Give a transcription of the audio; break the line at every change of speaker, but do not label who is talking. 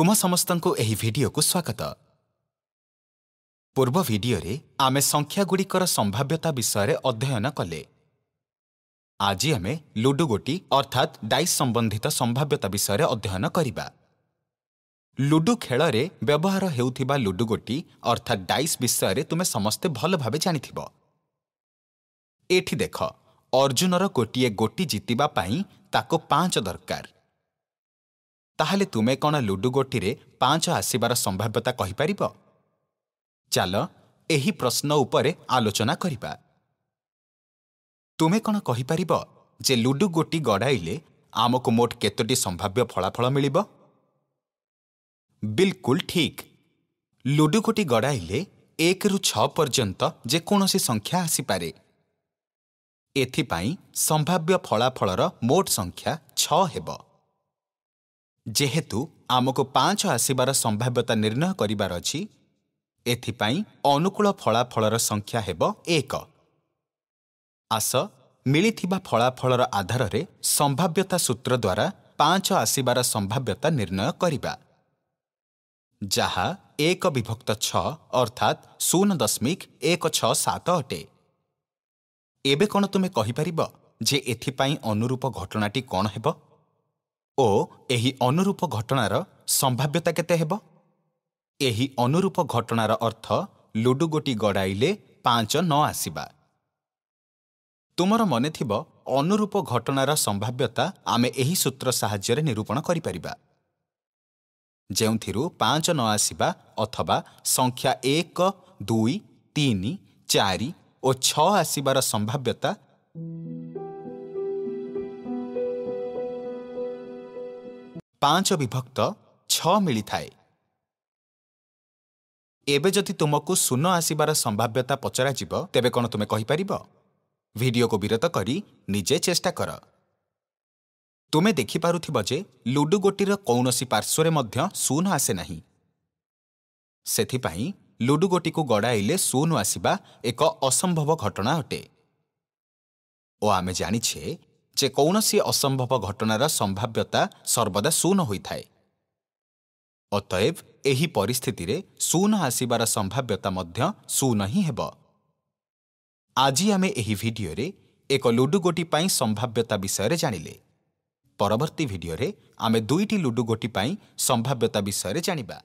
ତୁମ ସମସ୍ତଙ୍କୁ ଏହି ଭିଡିଓକୁ ସ୍ୱାଗତ ପୂର୍ବ ଭିଡିଓରେ ଆମେ ସଂଖ୍ୟାଗୁଡ଼ିକର ସମ୍ଭାବ୍ୟତା ବିଷୟରେ ଅଧ୍ୟୟନ କଲେ ଆଜି ଆମେ ଲୁଡୁଗୋଟି ଅର୍ଥାତ୍ ଡାଇସ୍ ସମ୍ବନ୍ଧିତ ସମ୍ଭାବ୍ୟତା ବିଷୟରେ ଅଧ୍ୟୟନ କରିବା ଲୁଡୁ ଖେଳରେ ବ୍ୟବହାର ହେଉଥିବା ଲୁଡୁଗୋଟି ଅର୍ଥାତ୍ ଡାଇସ୍ ବିଷୟରେ ତୁମେ ସମସ୍ତେ ଭଲ ଭାବେ ଜାଣିଥିବ ଏଠି ଦେଖ ଅର୍ଜୁନର ଗୋଟିଏ ଗୋଟି ଜିତିବା ପାଇଁ ତାକୁ ପାଞ୍ଚ ଦରକାର ତାହେଲେ ତୁମେ କ'ଣ ଲୁଡ଼ୁ ଗୋଟିରେ ପାଞ୍ଚ ଆସିବାର ସମ୍ଭାବ୍ୟତା କହିପାରିବ ଚାଲ ଏହି ପ୍ରଶ୍ନ ଉପରେ ଆଲୋଚନା କରିବା ତୁମେ କ'ଣ କହିପାରିବ ଯେ ଲୁଡ଼ୁ ଗୋଟି ଗଡ଼ାଇଲେ ଆମକୁ ମୋଟ କେତୋଟି ସମ୍ଭାବ୍ୟ ଫଳାଫଳ ମିଳିବ ବିଲକୁଲ ଠିକ୍ ଲୁଡ଼ୁ ଗୋଟି ଗଡ଼ାଇଲେ ଏକରୁ ଛଅ ପର୍ଯ୍ୟନ୍ତ ଯେକୌଣସି ସଂଖ୍ୟା ଆସିପାରେ ଏଥିପାଇଁ ସମ୍ଭାବ୍ୟ ଫଳାଫଳର ମୋଟ ସଂଖ୍ୟା ଛଅ ହେବ ଯେହେତୁ ଆମକୁ ପାଞ୍ଚ ଆସିବାର ସମ୍ଭାବ୍ୟତା ନିର୍ଣ୍ଣୟ କରିବାର ଅଛି ଏଥିପାଇଁ ଅନୁକୂଳ ଫଳାଫଳର ସଂଖ୍ୟା ହେବ ଏକ ଆସ ମିଳିଥିବା ଫଳାଫଳର ଆଧାରରେ ସମ୍ଭାବ୍ୟତା ସୂତ୍ର ଦ୍ୱାରା ପାଞ୍ଚ ଆସିବାର ସମ୍ଭାବ୍ୟତା ନିର୍ଣ୍ଣୟ କରିବା ଯାହା ଏକ ବିଭକ୍ତ ଛଅ ଅର୍ଥାତ୍ ଶୂନ ଦଶମିକ ଏକ ଛଅ ସାତ ଅଟେ ଏବେ କ'ଣ ତୁମେ କହିପାରିବ ଯେ ଏଥିପାଇଁ ଅନୁରୂପ ଘଟଣାଟି କ'ଣ ହେବ ଓ ଏହି ଅନୁରୂପ ଘଟଣାର ସମ୍ଭାବ୍ୟତା କେତେ ହେବ ଏହି ଅନୁରୂପ ଘଟଣାର ଅର୍ଥ ଲୁଡ଼ୁ ଗୋଟି ଗଡ଼ାଇଲେ ପାଞ୍ଚ ନ ଆସିବା ତୁମର ମନେଥିବ ଅନୁରୂପ ଘଟଣାର ସମ୍ଭାବ୍ୟତା ଆମେ ଏହି ସୂତ୍ର ସାହାଯ୍ୟରେ ନିରୂପଣ କରିପାରିବା ଯେଉଁଥିରୁ ପାଞ୍ଚ ନ ଆସିବା ଅଥବା ସଂଖ୍ୟା ଏକ ଦୁଇ ତିନି ଚାରି ଓ ଛଅ ଆସିବାର ସମ୍ଭାବ୍ୟତା ପାଞ୍ଚ ବିଭକ୍ତ ଛଅ ମିଳିଥାଏ ଏବେ ଯଦି ତୁମକୁ ସୁନ ଆସିବାର ସମ୍ଭାବ୍ୟତା ପଚରାଯିବ ତେବେ କ'ଣ ତୁମେ କହିପାରିବ ଭିଡ଼ିଓକୁ ବିରତ କରି ନିଜେ ଚେଷ୍ଟା କର ତୁମେ ଦେଖିପାରୁଥିବ ଯେ ଲୁଡ଼ୁ ଗୋଟିର କୌଣସି ପାର୍ଶ୍ୱରେ ମଧ୍ୟ ସୁନ ଆସେ ନାହିଁ ସେଥିପାଇଁ ଲୁଡ଼ୁ ଗୋଟିକୁ ଗଡ଼ାଇଲେ ଶୂନ ଆସିବା ଏକ ଅସମ୍ଭବ ଘଟଣା ଅଟେ ଓ ଆମେ ଜାଣିଛେ ଯେ କୌଣସି ଅସମ୍ଭବ ଘଟଣାର ସମ୍ଭାବ୍ୟତା ସର୍ବଦା ଶୂନ ହୋଇଥାଏ ଅତଏବ ଏହି ପରିସ୍ଥିତିରେ ଶୂନ ଆସିବାର ସମ୍ଭାବ୍ୟତା ମଧ୍ୟ ଶୂନ ହିଁ ହେବ ଆଜି ଆମେ ଏହି ଭିଡ଼ିଓରେ ଏକ ଲୁଡ଼ୁ ଗୋଟି ପାଇଁ ସମ୍ଭାବ୍ୟତା ବିଷୟରେ ଜାଣିଲେ ପରବର୍ତ୍ତୀ ଭିଡ଼ିଓରେ ଆମେ ଦୁଇଟି ଲୁଡ଼ୁ ଗୋଟି ପାଇଁ ସମ୍ଭାବ୍ୟତା ବିଷୟରେ ଜାଣିବା